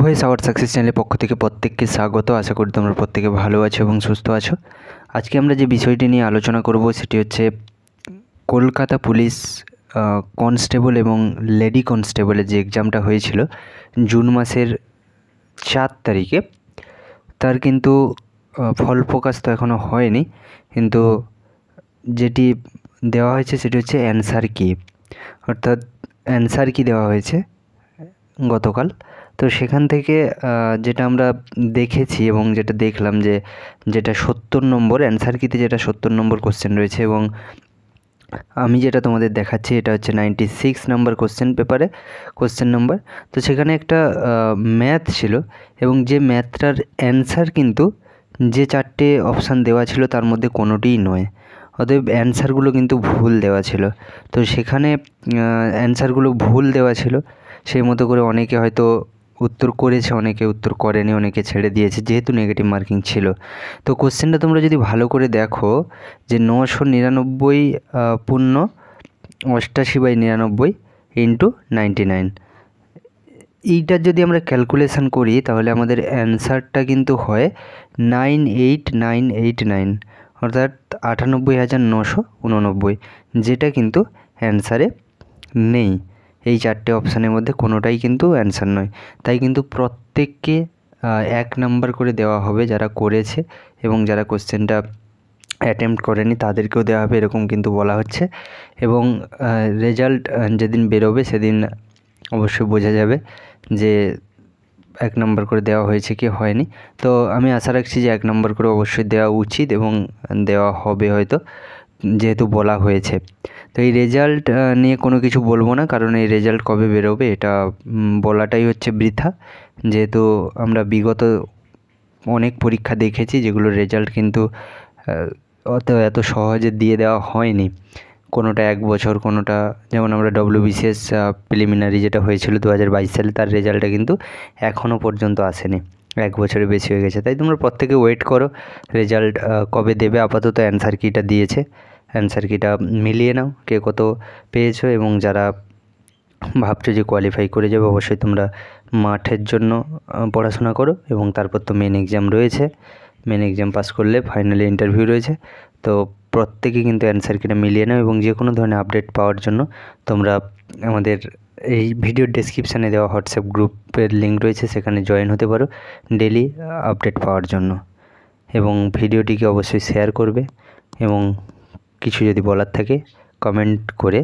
voice hour success চ্যানেলের পক্ষ থেকে প্রত্যেককে স্বাগত আশা করি তোমরা প্রত্যেকে ভালো আছো এবং সুস্থ আছো আজকে আমরা যে বিষয়টি নিয়ে আলোচনা করব সেটি হচ্ছে কলকাতা পুলিশ কনস্টেবল এবং লেডি কনস্টেবলের যে এক্সামটা হয়েছিল জুন মাসের চার তারিখে তার কিন্তু ফল প্রকাশ তো এখনও হয়নি কিন্তু যেটি দেওয়া হয়েছে সেটি হচ্ছে অ্যান্সার কি অর্থাৎ অ্যান্সার কি দেওয়া হয়েছে গতকাল তো সেখান থেকে যেটা আমরা দেখেছি এবং যেটা দেখলাম যে যেটা সত্তর নম্বর অ্যান্সার কিতে যেটা সত্তর নম্বর কোশ্চেন রয়েছে এবং আমি যেটা তোমাদের দেখাচ্ছি এটা হচ্ছে নাইনটি সিক্স নম্বর কোশ্চেন পেপারে কোশ্চেন নম্বর তো সেখানে একটা ম্যাথ ছিল এবং যে ম্যাথটার অ্যান্সার কিন্তু যে চারটে অপশান দেওয়া ছিল তার মধ্যে কোনোটিই নয় অতএব অ্যান্সারগুলো কিন্তু ভুল দেওয়া ছিল তো সেখানে অ্যান্সারগুলো ভুল দেওয়া ছিল সেই মতো করে অনেকে হয়তো উত্তর করেছে অনেকে উত্তর করেনি অনেকে ছেড়ে দিয়েছে যেহেতু নেগেটিভ মার্কিং ছিল তো কোশ্চেনটা তোমরা যদি ভালো করে দেখো যে নশো নিরানব্বই পূর্ণ অষ্টাশি বাই নিরানব্বই ইন্টু নাইনটি নাইন এইটার যদি আমরা ক্যালকুলেশান করি তাহলে আমাদের অ্যান্সারটা কিন্তু হয় nine eight nine eight nine অর্থাৎ আটানব্বই হাজার নশো উননব্বই যেটা কিন্তু অ্যান্সারে নেই এই চারটে অপশানের মধ্যে কোনোটাই কিন্তু অ্যান্সার নয় তাই কিন্তু প্রত্যেককে এক নাম্বার করে দেওয়া হবে যারা করেছে এবং যারা কোশ্চেনটা অ্যাটেম্প্ট করেনি তাদেরকেও দেওয়া হবে এরকম কিন্তু বলা হচ্ছে এবং রেজাল্ট যেদিন বেরোবে সেদিন অবশ্যই বোঝা যাবে যে এক নম্বর করে দেওয়া হয়েছে কি হয়নি তো আমি আশা রাখছি যে এক নম্বর করে অবশ্যই দেওয়া উচিত এবং দেওয়া হবে হয়তো যেহেতু বলা হয়েছে তো এই রেজাল্ট নিয়ে কোনো কিছু বলবো না কারণ এই রেজাল্ট কবে বেরোবে এটা বলাটাই হচ্ছে বৃথা যেহেতু আমরা বিগত অনেক পরীক্ষা দেখেছি যেগুলোর রেজাল্ট কিন্তু অত এত সহজে দিয়ে দেওয়া হয়নি কোনোটা এক বছর কোনোটা যেমন আমরা ডব্লিউবিসিএস প্রিলিমিনারি যেটা হয়েছিল দু সালে তার রেজাল্টটা কিন্তু এখনও পর্যন্ত আসেনি এক বছরের বেশি হয়ে গেছে তাই তোমরা প্রত্যেকে ওয়েট করো রেজাল্ট কবে দেবে আপাতত অ্যান্সার কিটা দিয়েছে অ্যান্সার কিটা মিলিয়ে নাও কে কত পেয়েছো এবং যারা ভাবছো যে কোয়ালিফাই করে যাবে অবশ্যই তোমরা মাঠের জন্য পড়াশোনা করো এবং তারপর তো মেন এক্সাম রয়েছে মেন এক্সাম পাস করলে ফাইনালি ইন্টারভিউ রয়েছে তো প্রত্যেকে কিন্তু অ্যান্সার কিটা মিলিয়ে নাও এবং যে কোনো ধরনের আপডেট পাওয়ার জন্য তোমরা আমাদের এই ভিডিওর ডেসক্রিপশানে দেওয়া হোয়াটসঅ্যাপ গ্রুপের লিঙ্ক রয়েছে সেখানে জয়েন হতে পারো ডেলি আপডেট পাওয়ার জন্য এবং ভিডিওটিকে অবশ্যই শেয়ার করবে এবং কিছু যদি বলার থাকে কমেন্ট করে